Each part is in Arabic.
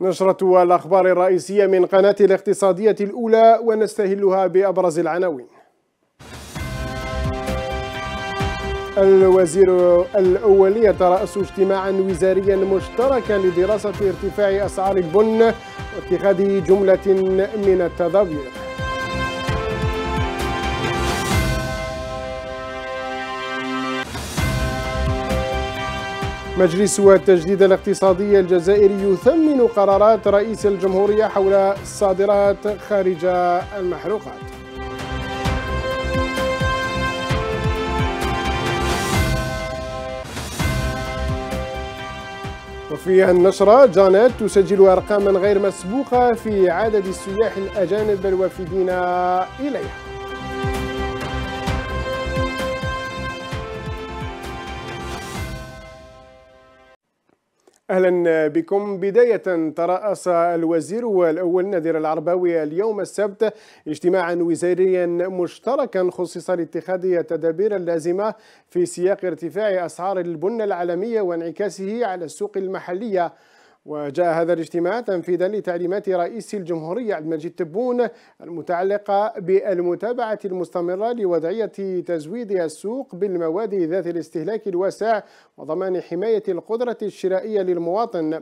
نشرة الأخبار الرئيسية من قناة الاقتصادية الأولى ونستهلها بأبرز العناوين الوزير الأول يترأس اجتماعا وزاريا مشتركا لدراسة ارتفاع أسعار البن واتخاذ جملة من التدابير مجلس التجديد الاقتصادي الجزائري يثمن قرارات رئيس الجمهورية حول الصادرات خارج المحروقات وفي النشرة جانيت تسجل أرقاما غير مسبوقة في عدد السياح الأجانب الوافدين إليها اهلا بكم بدايه تراس الوزير الاول نادر العرباوي اليوم السبت اجتماعا وزاريا مشتركا خصص لاتخاذ التدابير اللازمه في سياق ارتفاع اسعار البن العالميه وانعكاسه على السوق المحليه وجاء هذا الاجتماع تنفيذا لتعليمات رئيس الجمهورية عبد المجيد تبون المتعلقة بالمتابعة المستمرة لوضعية تزويد السوق بالمواد ذات الاستهلاك الواسع وضمان حماية القدرة الشرائية للمواطن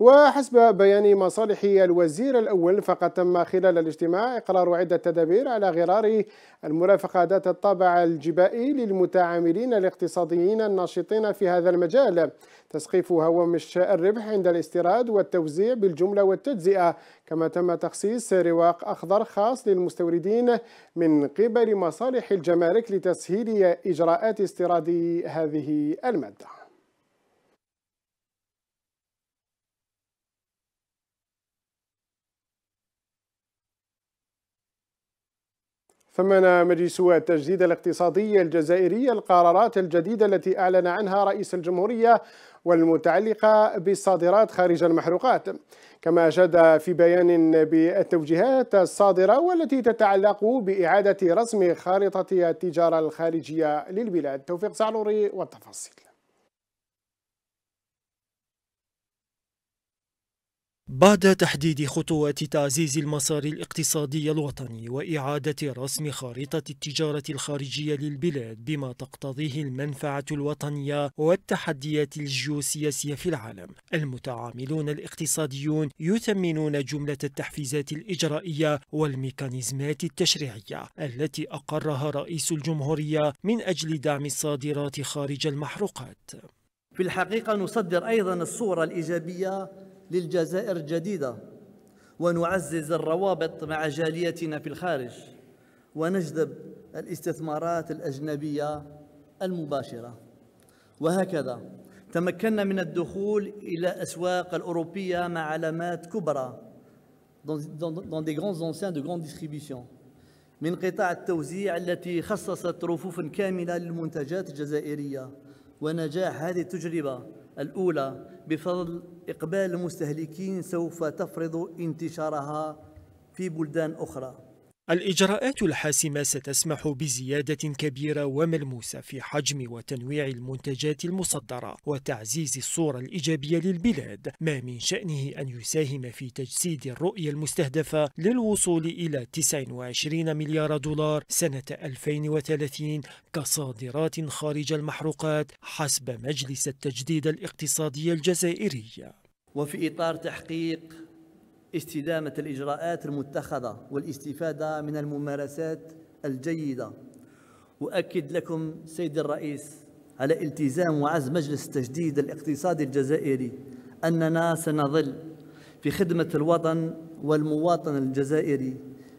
وحسب بيان مصالح الوزير الأول فقد تم خلال الاجتماع إقرار عدة تدابير على غرار المرافقة ذات الطابع الجبائي للمتعاملين الاقتصاديين الناشطين في هذا المجال تسقيف هوامش الربح عند الاستيراد والتوزيع بالجملة والتجزئة كما تم تخصيص رواق أخضر خاص للمستوردين من قبل مصالح الجمارك لتسهيل إجراءات استيراد هذه المادة ثمن مجلس التجديد الاقتصادي الجزائري القرارات الجديدة التي أعلن عنها رئيس الجمهورية والمتعلقة بالصادرات خارج المحروقات كما أشاد في بيان بالتوجيهات الصادرة والتي تتعلق بإعادة رسم خارطة التجارة الخارجية للبلاد توفيق سعلوري والتفاصيل بعد تحديد خطوات تعزيز المسار الاقتصادي الوطني وإعادة رسم خارطة التجارة الخارجية للبلاد بما تقتضيه المنفعة الوطنية والتحديات الجيوسياسية في العالم المتعاملون الاقتصاديون يثمنون جملة التحفيزات الإجرائية والميكانيزمات التشريعية التي أقرها رئيس الجمهورية من أجل دعم الصادرات خارج المحروقات في الحقيقة نصدر أيضا الصورة الإيجابية للجزائر الجديدة ونعزز الروابط مع جاليتنا في الخارج ونجذب الاستثمارات الأجنبية المباشرة وهكذا تمكنا من الدخول إلى أسواق الأوروبية مع علامات كبرى من قطاع التوزيع التي خصصت رفوفا كاملة للمنتجات الجزائرية ونجاح هذه التجربة الأولى بفضل إقبال المستهلكين سوف تفرض انتشارها في بلدان أخرى الإجراءات الحاسمة ستسمح بزيادة كبيرة وملموسة في حجم وتنويع المنتجات المصدرة وتعزيز الصورة الإيجابية للبلاد ما من شأنه أن يساهم في تجسيد الرؤية المستهدفة للوصول إلى 29 مليار دولار سنة 2030 كصادرات خارج المحروقات حسب مجلس التجديد الاقتصادي الجزائري وفي إطار تحقيق استدامة الإجراءات المتخذة والاستفادة من الممارسات الجيدة وأكد لكم سيد الرئيس على التزام وعزم مجلس التجديد الاقتصادي الجزائري أننا سنظل في خدمة الوطن والمواطن الجزائري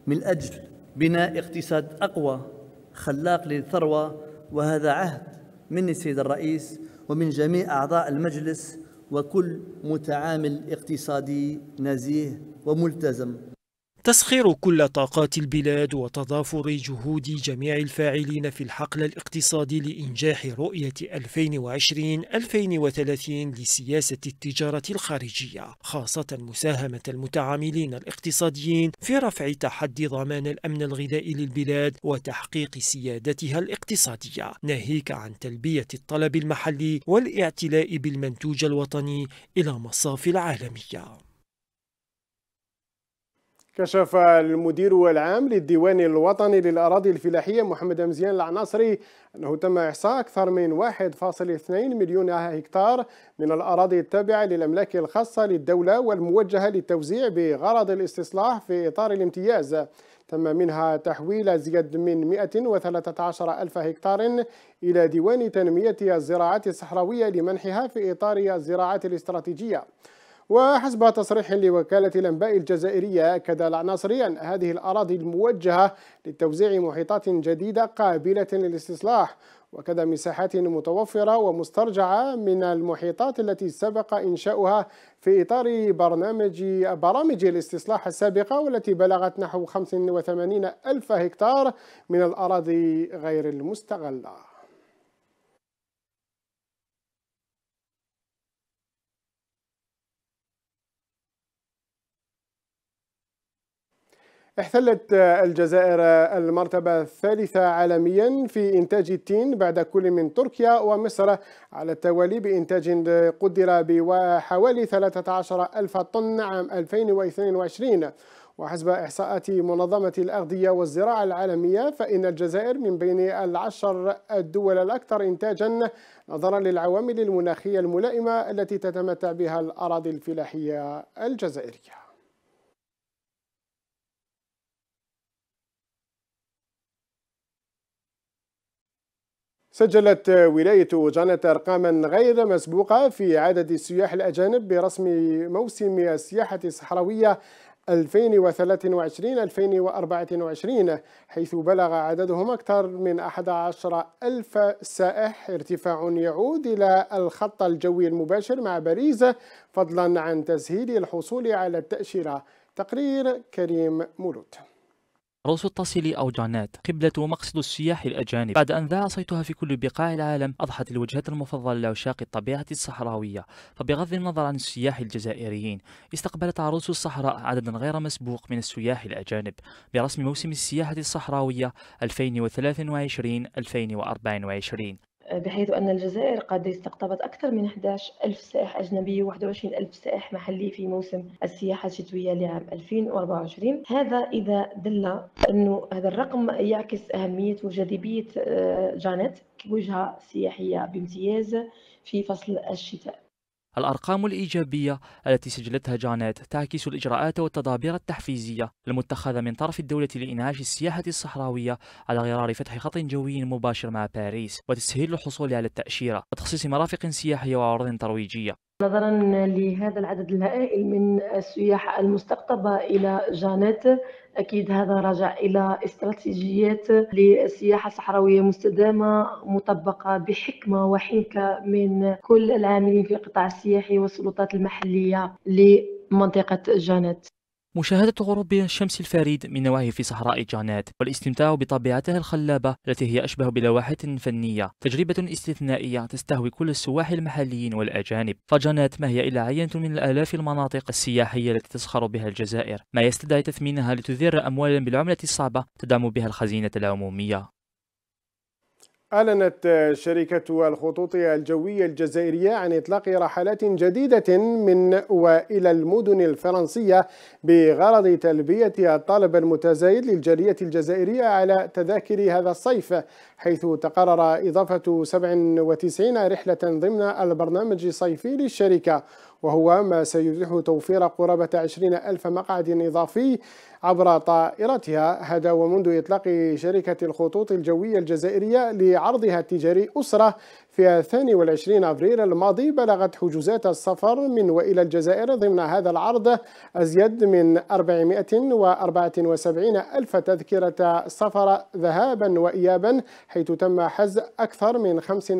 من أجل بناء اقتصاد أقوى خلاق للثروة وهذا عهد مني السيد الرئيس ومن جميع أعضاء المجلس وكل متعامل اقتصادي نزيه وملتزم تسخير كل طاقات البلاد وتضافر جهود جميع الفاعلين في الحقل الاقتصادي لإنجاح رؤية 2020-2030 لسياسة التجارة الخارجية خاصة مساهمة المتعاملين الاقتصاديين في رفع تحدي ضمان الأمن الغذائي للبلاد وتحقيق سيادتها الاقتصادية ناهيك عن تلبية الطلب المحلي والاعتلاء بالمنتوج الوطني إلى مصاف العالمية كشف المدير العام للديوان الوطني للأراضي الفلاحية محمد مزيان العناصري أنه تم إحصاء أكثر من 1.2 مليون هكتار من الأراضي التابعة للأملاك الخاصة للدولة والموجهة للتوزيع بغرض الاستصلاح في إطار الامتياز تم منها تحويل زياد من 113 ألف هكتار إلى ديوان تنمية الزراعات الصحراوية لمنحها في إطار الزراعات الاستراتيجية وحسب تصريح لوكالة الأنباء الجزائرية أكد العناصري أن هذه الأراضي الموجهة لتوزيع محيطات جديدة قابلة للاستصلاح وكذا مساحات متوفرة ومسترجعة من المحيطات التي سبق إنشاؤها في إطار برنامج برامج الاستصلاح السابقة والتي بلغت نحو 85 ألف هكتار من الأراضي غير المستغلة احتلت الجزائر المرتبة الثالثة عالميا في إنتاج التين بعد كل من تركيا ومصر على التوالي بإنتاج قدر بحوالي 13 ألف طن عام 2022 وحسب إحصاءات منظمة الأغذية والزراعة العالمية فإن الجزائر من بين العشر الدول الأكثر إنتاجا نظرا للعوامل المناخية الملائمة التي تتمتع بها الأراضي الفلاحية الجزائرية سجلت ولاية جانت أرقاما غير مسبوقة في عدد السياح الأجانب برسم موسم السياحة الصحراوية 2023-2024 حيث بلغ عددهم أكثر من 11 ألف سائح ارتفاع يعود إلى الخط الجوي المباشر مع باريس فضلا عن تسهيل الحصول على التأشيرة تقرير كريم مولود رؤوس التصل أو جانات قبلة ومقصد السياح الأجانب بعد أن ذاع صيتها في كل بقاع العالم أضحت الوجهات المفضلة لعشاق الطبيعة الصحراوية فبغض النظر عن السياح الجزائريين استقبلت عروس الصحراء عددا غير مسبوق من السياح الأجانب برسم موسم السياحة الصحراوية 2023-2024 بحيث أن الجزائر قد استقطبت أكثر من 11 ألف سائح أجنبي و21 ألف سائح محلي في موسم السياحة الشتوية لعام 2024 هذا إذا دل أن هذا الرقم يعكس أهمية وجاذبية آه، جانيت كوجهة سياحية بامتياز في فصل الشتاء الأرقام الإيجابية التي سجلتها جانيت تعكس الإجراءات والتدابير التحفيزية المتخذة من طرف الدولة لإنعاش السياحة الصحراوية على غرار فتح خط جوي مباشر مع باريس وتسهيل الحصول على التأشيرة وتخصيص مرافق سياحية وعروض ترويجية نظرا لهذا العدد الهائل من السياح المستقطبة إلى جانيت أكيد هذا راجع إلى استراتيجيات للسياحه الصحراويه مستدامة مطبقة بحكمة وحنكة من كل العاملين في القطاع السياحي والسلطات المحلية لمنطقة جانيت مشاهدة غروب الشمس الفريد من نوعه في صحراء جانات والاستمتاع بطبيعتها الخلابة التي هي أشبه بلوحة فنية تجربة استثنائية تستهوي كل السواح المحليين والأجانب فجانات ما هي إلا عينة من الآلاف المناطق السياحية التي تسخر بها الجزائر ما يستدعي تثمينها لتذر أموالا بالعملة الصعبة تدعم بها الخزينة العمومية أعلنت شركة الخطوط الجوية الجزائرية عن إطلاق رحلات جديدة من وإلى المدن الفرنسية بغرض تلبية الطلب المتزايد للجالية الجزائرية على تذاكر هذا الصيف حيث تقرر إضافة 97 رحلة ضمن البرنامج الصيفي للشركة وهو ما سيتيح توفير قرابة 20 ألف مقعد إضافي عبر طائرتها هذا ومنذ إطلاق شركة الخطوط الجوية الجزائرية لعرضها التجاري أسرة في 22 أفريل الماضي بلغت حجوزات السفر من وإلى الجزائر ضمن هذا العرض أزيد من 474 ألف تذكرة سفر ذهابا وإيابا حيث تم حجز أكثر من 35%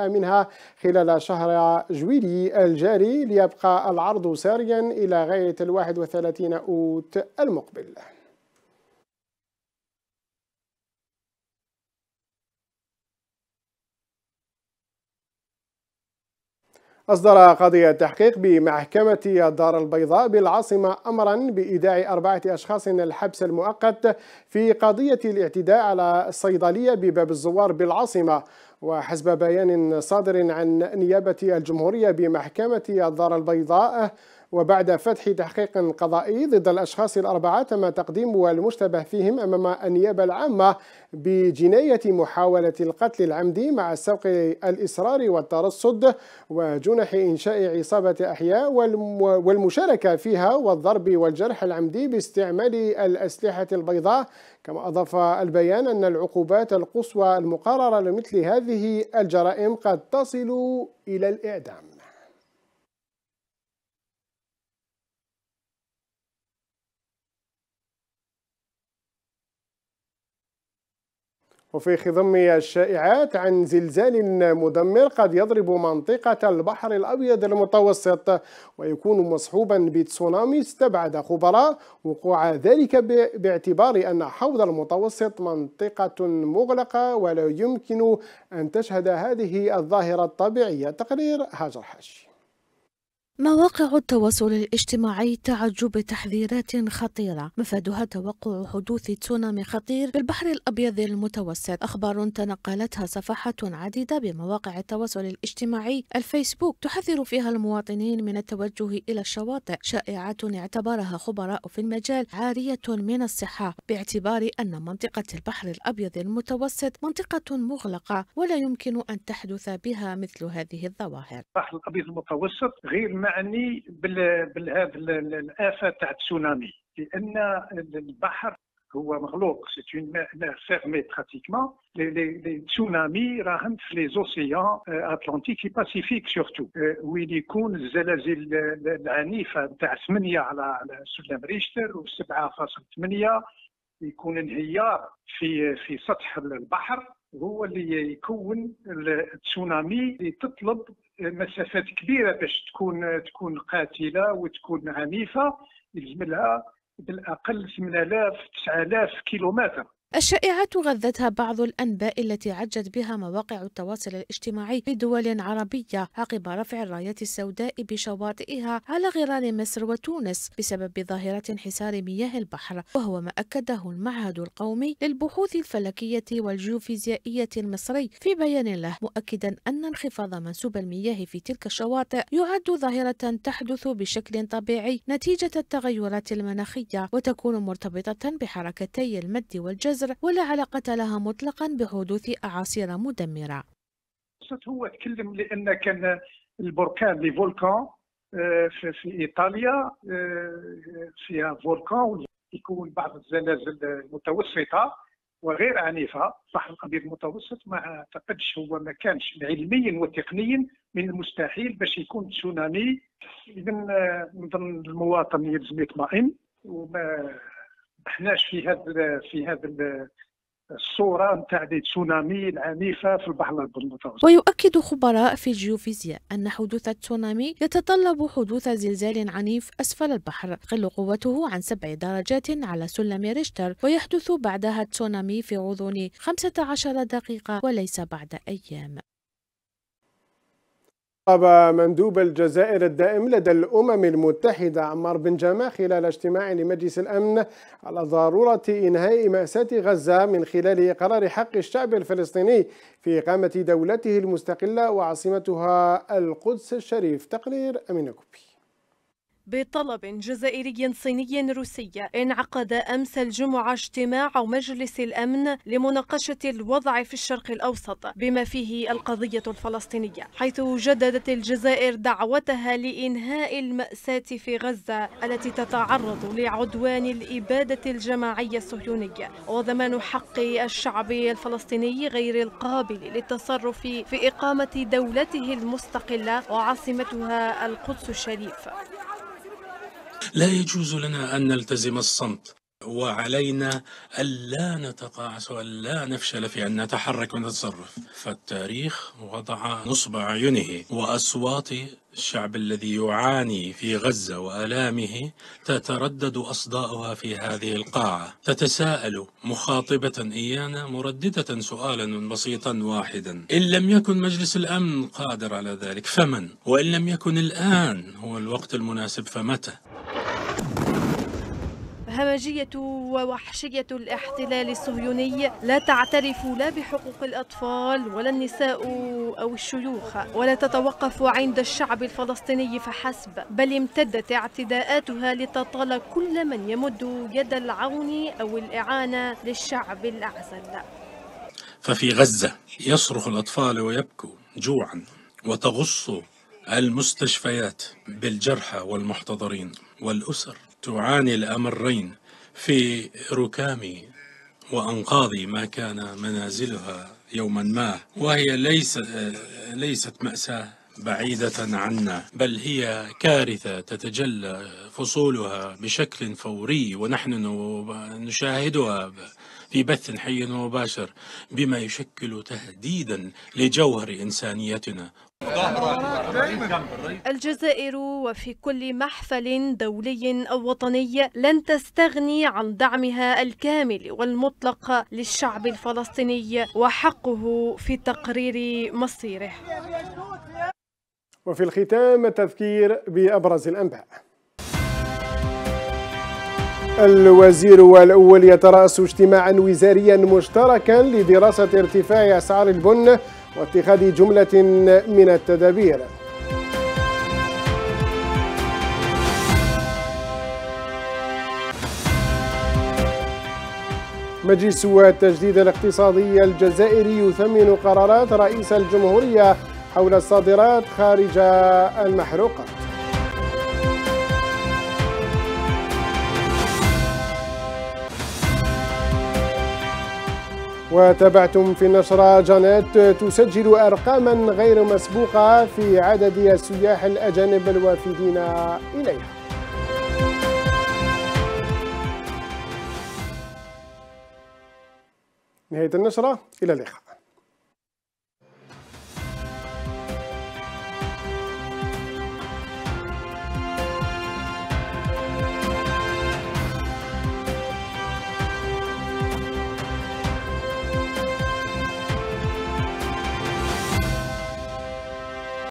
منها خلال شهر جويلي الجاري ليبقى العرض ساريا إلى غاية 31 أوت المقبل أصدر قاضي التحقيق بمحكمة الدار البيضاء بالعاصمة أمرا بإيداع أربعة أشخاص الحبس المؤقت في قضية الاعتداء على الصيدلية بباب الزوار بالعاصمة وحسب بيان صادر عن نيابة الجمهورية بمحكمة الدار البيضاء وبعد فتح تحقيق قضائي ضد الأشخاص الأربعة تم تقديم المشتبه فيهم أمام النيابة العامة بجناية محاولة القتل العمدي مع السوق الإصرار والترصد وجنح إنشاء عصابة أحياء والمشاركة فيها والضرب والجرح العمدي باستعمال الأسلحة البيضاء كما أضاف البيان أن العقوبات القصوى المقررة لمثل هذه الجرائم قد تصل إلى الإعدام وفي خضم الشائعات عن زلزال مدمر قد يضرب منطقة البحر الأبيض المتوسط ويكون مصحوبا بتسونامي استبعد خبراء وقوع ذلك باعتبار أن حوض المتوسط منطقة مغلقة ولا يمكن أن تشهد هذه الظاهرة الطبيعية تقرير هاجر حاشي مواقع التواصل الاجتماعي تعج بتحذيرات خطيرة مفادها توقع حدوث تسونامي خطير بالبحر الأبيض المتوسط أخبار تنقلتها صفحات عديدة بمواقع التواصل الاجتماعي الفيسبوك تحذر فيها المواطنين من التوجه إلى الشواطئ شائعات اعتبرها خبراء في المجال عارية من الصحة باعتبار أن منطقة البحر الأبيض المتوسط منطقة مغلقة ولا يمكن أن تحدث بها مثل هذه الظواهر البحر الأبيض المتوسط غير معني بالهذا الافه تاع التسونامي لان البحر هو مغلوق سي اون مير فيرمي براتيكمون لي لي تسونامي راهم في لي اوسيان اتلانتيك باسيفيك سورتو وين يكون الزلازل العنيفه تاع 8 على سلم ريشتر و 7.8 يكون انهيار في في سطح البحر هو اللي يكون التسونامي اللي تطلب مسافات كبيره باش تكون تكون قاتله وتكون عنيفه يلزم لها بالاقل 8000 9000 كيلومتر الشائعة غذتها بعض الأنباء التي عجت بها مواقع التواصل الاجتماعي في دول عربية عقب رفع الرايات السوداء بشواطئها على غرار مصر وتونس بسبب ظاهرة انحسار مياه البحر وهو ما أكده المعهد القومي للبحوث الفلكية والجيوفيزيائية المصري في بيان له مؤكدا أن انخفاض منسوب المياه في تلك الشواطئ يعد ظاهرة تحدث بشكل طبيعي نتيجة التغيرات المناخية وتكون مرتبطة بحركتي المد والجزر الجزر ولا علاقة لها مطلقا بحدوث أعاصير مدمرة هو تكلم لأن كان البركان لي فولكان آه، في, في إيطاليا آه، فيها فولكان يكون بعض الزلازل المتوسطة وغير عنيفة البحر الأبيض المتوسط ما اعتقدش هو ما كانش علميا وتقنيا من المستحيل باش يكون تسونامي إذا نظن آه، المواطن يلزم يطمئن وما احناش في هذا في هذا الصورة نتاع تسونامي العنيفة في البحر المتوسط ويؤكد خبراء في الجيوفيزياء أن حدوث التسونامي يتطلب حدوث زلزال عنيف أسفل البحر تقل قوته عن سبع درجات على سلم ريشتر ويحدث بعدها التسونامي في غضون 15 دقيقة وليس بعد أيام طلب مندوب الجزائر الدائم لدى الأمم المتحدة عمار بن جامع خلال اجتماع لمجلس الأمن على ضرورة إنهاء مأساة غزة من خلال قرار حق الشعب الفلسطيني في إقامة دولته المستقلة وعاصمتها القدس الشريف تقرير أمين كوبي بطلب جزائري صيني روسي انعقد أمس الجمعة اجتماع مجلس الأمن لمناقشة الوضع في الشرق الأوسط بما فيه القضية الفلسطينية حيث جددت الجزائر دعوتها لإنهاء المأساة في غزة التي تتعرض لعدوان الإبادة الجماعية الصهيونية وضمان حق الشعب الفلسطيني غير القابل للتصرف في إقامة دولته المستقلة وعاصمتها القدس الشريف لا يجوز لنا أن نلتزم الصمت وعلينا ألا نتقاعس وألا نفشل في أن نتحرك ونتصرف فالتاريخ وضع نصب أعينه وأصوات الشعب الذي يعاني في غزة وآلامه تتردد أصداؤها في هذه القاعة تتساءل مخاطبة إيانا مرددة سؤالا بسيطا واحدا إن لم يكن مجلس الأمن قادر على ذلك فمن؟ وإن لم يكن الآن هو الوقت المناسب فمتى؟ همجية ووحشية الاحتلال الصهيوني لا تعترف لا بحقوق الأطفال ولا النساء أو الشيوخ ولا تتوقف عند الشعب الفلسطيني فحسب بل امتدت اعتداءاتها لتطال كل من يمد يد العون أو الإعانة للشعب الأعزل ففي غزة يصرخ الأطفال ويبكوا جوعا وتغص المستشفيات بالجرحى والمحتضرين والأسر تعاني الأمرين في ركام وأنقاض ما كان منازلها يوما ما وهي ليس ليست مأساة بعيدة عنا بل هي كارثة تتجلى فصولها بشكل فوري ونحن نشاهدها في بث حي ومباشر بما يشكل تهديدا لجوهر إنسانيتنا الجزائر وفي كل محفل دولي أو وطني لن تستغني عن دعمها الكامل والمطلق للشعب الفلسطيني وحقه في تقرير مصيره وفي الختام تذكير بأبرز الأنباء الوزير الأول يترأس اجتماعا وزاريا مشتركا لدراسة ارتفاع أسعار البن واتخاذ جملة من التدابير مجلس التجديد الاقتصادي الجزائري يثمن قرارات رئيس الجمهورية حول الصادرات خارج المحروقات وتابعتم في النشرة جانيت تسجل أرقاما غير مسبوقة في عدد السياح الأجانب الوافدين إليها نهاية النشرة إلى اللقاء